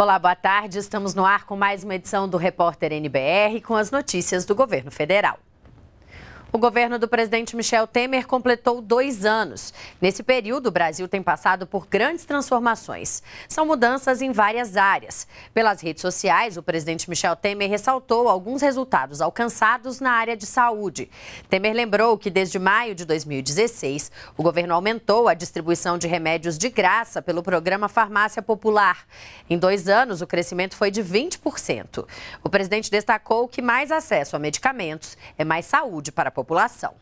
Olá, boa tarde. Estamos no ar com mais uma edição do Repórter NBR com as notícias do governo federal. O governo do presidente Michel Temer completou dois anos. Nesse período, o Brasil tem passado por grandes transformações. São mudanças em várias áreas. Pelas redes sociais, o presidente Michel Temer ressaltou alguns resultados alcançados na área de saúde. Temer lembrou que desde maio de 2016, o governo aumentou a distribuição de remédios de graça pelo programa Farmácia Popular. Em dois anos, o crescimento foi de 20%. O presidente destacou que mais acesso a medicamentos é mais saúde para a população.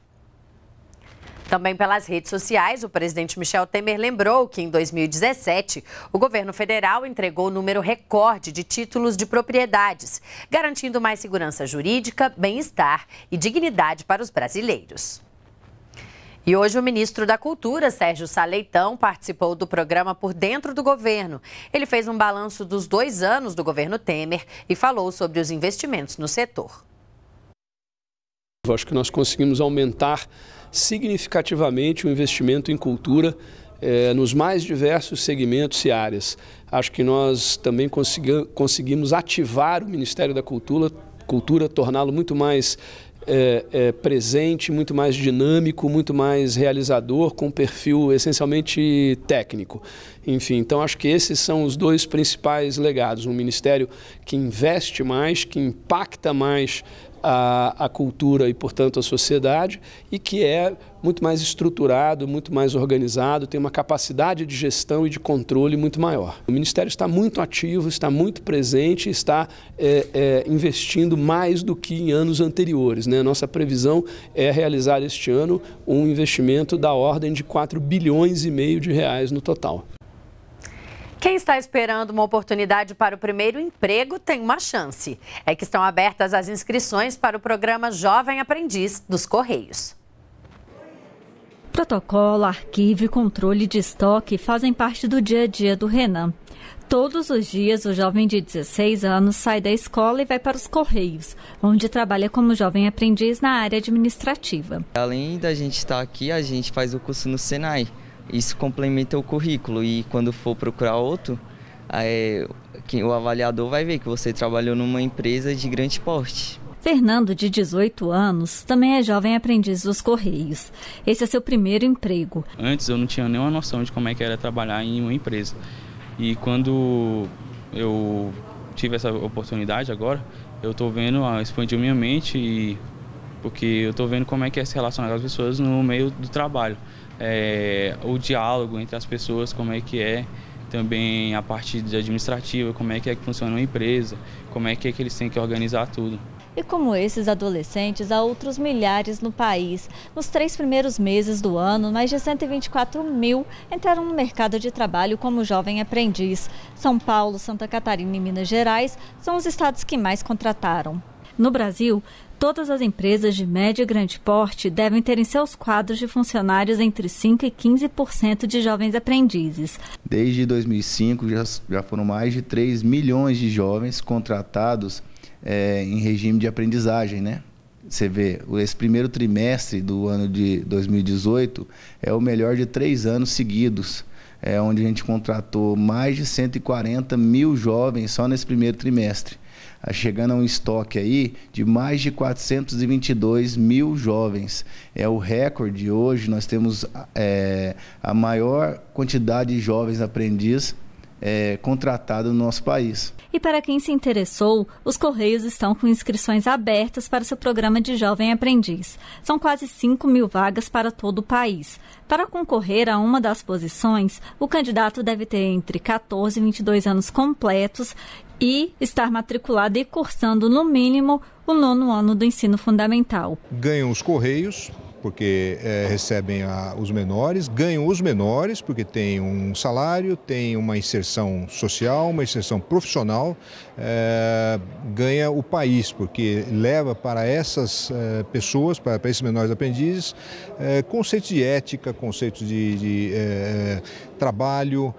Também pelas redes sociais, o presidente Michel Temer lembrou que em 2017 o governo federal entregou o número recorde de títulos de propriedades, garantindo mais segurança jurídica, bem-estar e dignidade para os brasileiros. E hoje o ministro da Cultura, Sérgio Saleitão, participou do programa Por Dentro do Governo. Ele fez um balanço dos dois anos do governo Temer e falou sobre os investimentos no setor. Eu acho que nós conseguimos aumentar significativamente o investimento em cultura eh, nos mais diversos segmentos e áreas. Acho que nós também conseguimos ativar o Ministério da Cultura, cultura torná-lo muito mais é, é, presente, muito mais dinâmico, muito mais realizador, com perfil essencialmente técnico. Enfim, então acho que esses são os dois principais legados: um ministério que investe mais, que impacta mais a, a, cultura e, portanto, a sociedade, e que é muito mais estruturado, muito mais organizado, tem uma capacidade de gestão e de controle muito maior. O Ministério está muito ativo, está muito presente, está é, é, investindo mais do que em anos anteriores. Né? Nossa previsão é realizar este ano um investimento da ordem de 4 bilhões e meio de reais no total. Quem está esperando uma oportunidade para o primeiro emprego tem uma chance. É que estão abertas as inscrições para o programa Jovem Aprendiz dos Correios. Protocolo, arquivo e controle de estoque fazem parte do dia a dia do Renan. Todos os dias, o jovem de 16 anos sai da escola e vai para os Correios, onde trabalha como jovem aprendiz na área administrativa. Além da gente estar aqui, a gente faz o curso no Senai isso complementa o currículo e quando for procurar outro, é, o avaliador vai ver que você trabalhou numa empresa de grande porte. Fernando, de 18 anos, também é jovem aprendiz dos Correios. Esse é seu primeiro emprego. Antes eu não tinha nenhuma noção de como é que era trabalhar em uma empresa. E quando eu tive essa oportunidade agora, eu estou vendo, expandiu minha mente e porque eu estou vendo como é que é se relacionar com as pessoas no meio do trabalho. É, o diálogo entre as pessoas, como é que é, também a parte administrativa, como é que é que funciona uma empresa, como é que é que eles têm que organizar tudo. E como esses adolescentes, há outros milhares no país. Nos três primeiros meses do ano, mais de 124 mil entraram no mercado de trabalho como jovem aprendiz. São Paulo, Santa Catarina e Minas Gerais são os estados que mais contrataram. No Brasil, todas as empresas de médio e grande porte devem ter em seus quadros de funcionários entre 5% e 15% de jovens aprendizes. Desde 2005, já, já foram mais de 3 milhões de jovens contratados é, em regime de aprendizagem, né? Você vê, esse primeiro trimestre do ano de 2018 é o melhor de três anos seguidos, é, onde a gente contratou mais de 140 mil jovens só nesse primeiro trimestre. Ah, chegando a um estoque aí de mais de 422 mil jovens. É o recorde hoje, nós temos é, a maior quantidade de jovens aprendiz é, contratado no nosso país. E para quem se interessou, os Correios estão com inscrições abertas para seu programa de Jovem Aprendiz. São quase 5 mil vagas para todo o país. Para concorrer a uma das posições, o candidato deve ter entre 14 e 22 anos completos e estar matriculada e cursando, no mínimo, o nono ano do ensino fundamental. Ganham os Correios, porque é, recebem a, os menores, ganham os menores, porque tem um salário, tem uma inserção social, uma inserção profissional, é, ganha o país, porque leva para essas é, pessoas, para, para, esses menores aprendizes, conceitos de ética, conceitos de, de trabalho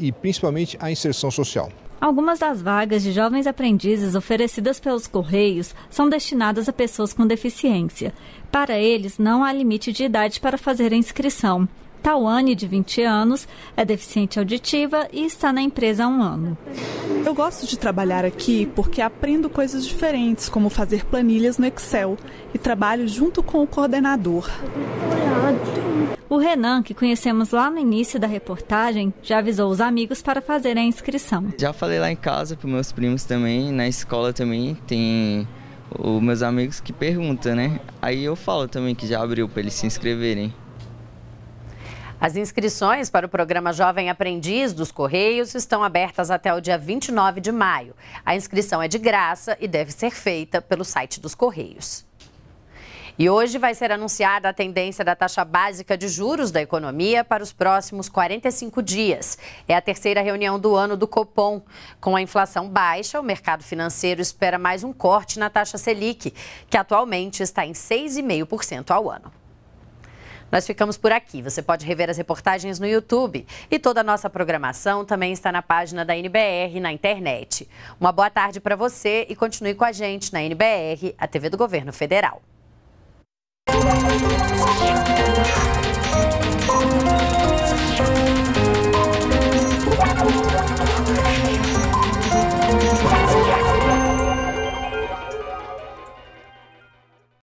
e principalmente a inserção social. Algumas das vagas de jovens aprendizes oferecidas pelos Correios são destinadas a pessoas com deficiência. Para eles, não há limite de idade para fazer a inscrição. Tawane, de 20 anos, é deficiente auditiva e está na empresa há um ano. Eu gosto de trabalhar aqui porque aprendo coisas diferentes, como fazer planilhas no Excel, e trabalho junto com o coordenador. O Renan, que conhecemos lá no início da reportagem, já avisou os amigos para fazer a inscrição. Já falei lá em casa para meus primos também, na escola também, tem os meus amigos que perguntam, né? Aí eu falo também que já abriu para eles se inscreverem. As inscrições para o programa Jovem Aprendiz dos Correios estão abertas até o dia 29 de maio. A inscrição é de graça e deve ser feita pelo site dos Correios. E hoje vai ser anunciada a tendência da taxa básica de juros da economia para os próximos 45 dias. É a terceira reunião do ano do Copom. Com a inflação baixa, o mercado financeiro espera mais um corte na taxa Selic, que atualmente está em 6,5% ao ano. Nós ficamos por aqui. Você pode rever as reportagens no YouTube. E toda a nossa programação também está na página da NBR na internet. Uma boa tarde para você e continue com a gente na NBR, a TV do Governo Federal. よし